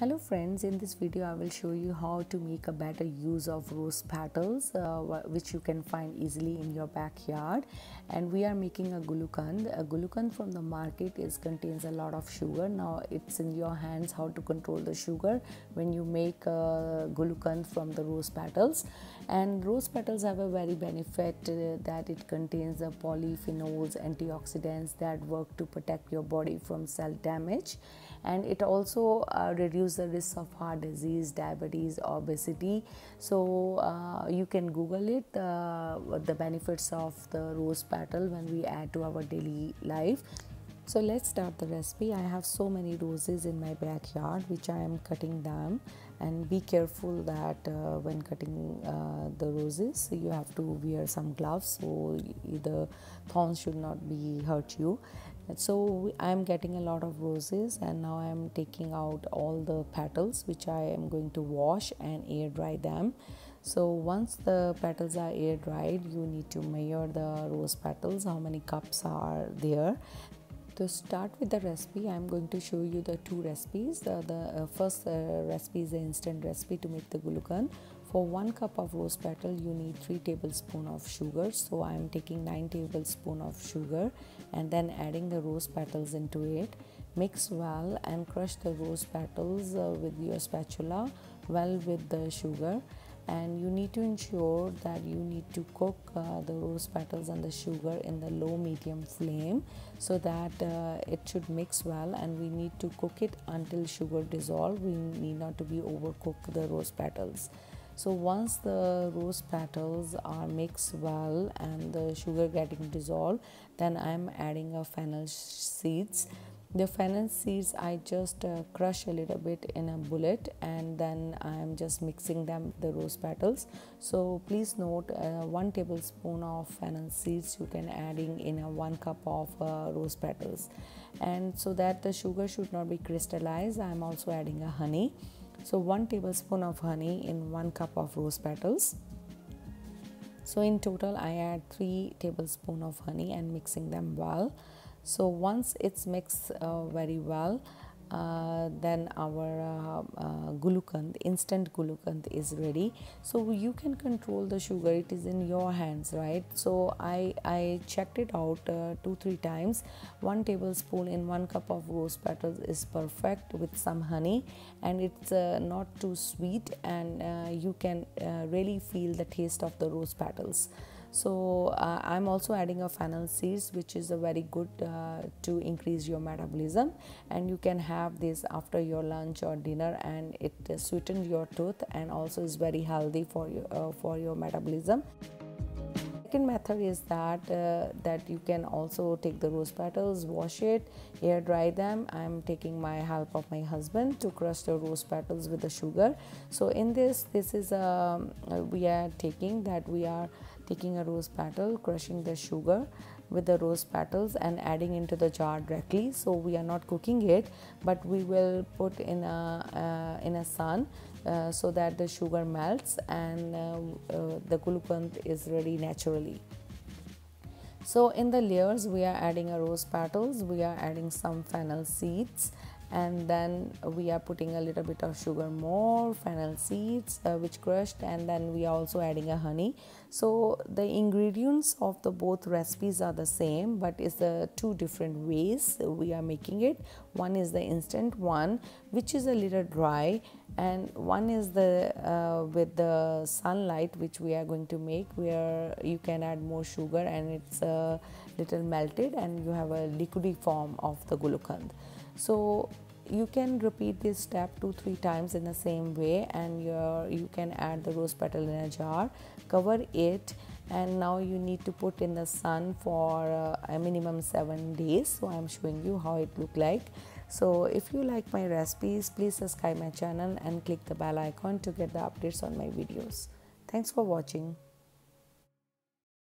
hello friends in this video i will show you how to make a better use of rose petals uh, which you can find easily in your backyard and we are making a gulukand a gulukand from the market is contains a lot of sugar now it's in your hands how to control the sugar when you make a uh, gulukand from the rose petals and rose petals have a very benefit uh, that it contains the polyphenols antioxidants that work to protect your body from cell damage and it also uh, reduces reduce the risk of heart disease, diabetes, obesity. So uh, you can Google it. Uh, the benefits of the rose petal when we add to our daily life. So let's start the recipe. I have so many roses in my backyard which I am cutting them and be careful that uh, when cutting uh, the roses you have to wear some gloves so the thorns should not be hurt you so i'm getting a lot of roses and now i'm taking out all the petals which i am going to wash and air dry them so once the petals are air dried you need to measure the rose petals how many cups are there to start with the recipe i'm going to show you the two recipes uh, the uh, first uh, recipe is the instant recipe to make the glucan for one cup of rose petal you need three tablespoon of sugar so i am taking nine tablespoon of sugar and then adding the rose petals into it mix well and crush the rose petals uh, with your spatula well with the sugar and you need to ensure that you need to cook uh, the rose petals and the sugar in the low medium flame so that uh, it should mix well and we need to cook it until sugar dissolve we need not to be overcook the rose petals so once the rose petals are mixed well and the sugar getting dissolved then i'm adding a fennel seeds the fennel seeds i just uh, crush a little bit in a bullet and then i am just mixing them the rose petals so please note uh, one tablespoon of fennel seeds you can adding in a one cup of uh, rose petals and so that the sugar should not be crystallized i am also adding a honey so one tablespoon of honey in one cup of rose petals so in total i add three tablespoon of honey and mixing them well so once it's mixed uh, very well uh, then our uh, uh, gulukand instant gulukand is ready so you can control the sugar it is in your hands right so i i checked it out uh, two three times one tablespoon in one cup of rose petals is perfect with some honey and it's uh, not too sweet and uh, you can really feel the taste of the rose petals so uh, i'm also adding a fennel seeds which is a very good uh, to increase your metabolism and you can have this after your lunch or dinner and it uh, sweetens your tooth and also is very healthy for your uh, for your metabolism second method is that uh, that you can also take the rose petals wash it air dry them i'm taking my help of my husband to crush the rose petals with the sugar so in this this is a um, uh, we are taking that we are taking a rose petal crushing the sugar with the rose petals and adding into the jar directly so we are not cooking it but we will put in a uh, in a sun uh, so that the sugar melts and uh, uh the gulukand is ready naturally so in the layers we are adding a rose petals we are adding some fennel seeds and then we are putting a little bit of sugar more fennel seeds uh, which crushed and then we are also adding a honey so the ingredients of the both recipes are the same but it's the two different ways we are making it one is the instant one which is a little dry and one is the uh, with the sunlight which we are going to make where you can add more sugar and it's a uh, little melted and you have a liquidy form of the gulukand so you can repeat this step two three times in the same way and you can add the rose petal in a jar cover it and now you need to put in the sun for uh, a minimum seven days so i'm showing you how it look like so if you like my recipes please subscribe my channel and click the bell icon to get the updates on my videos thanks for watching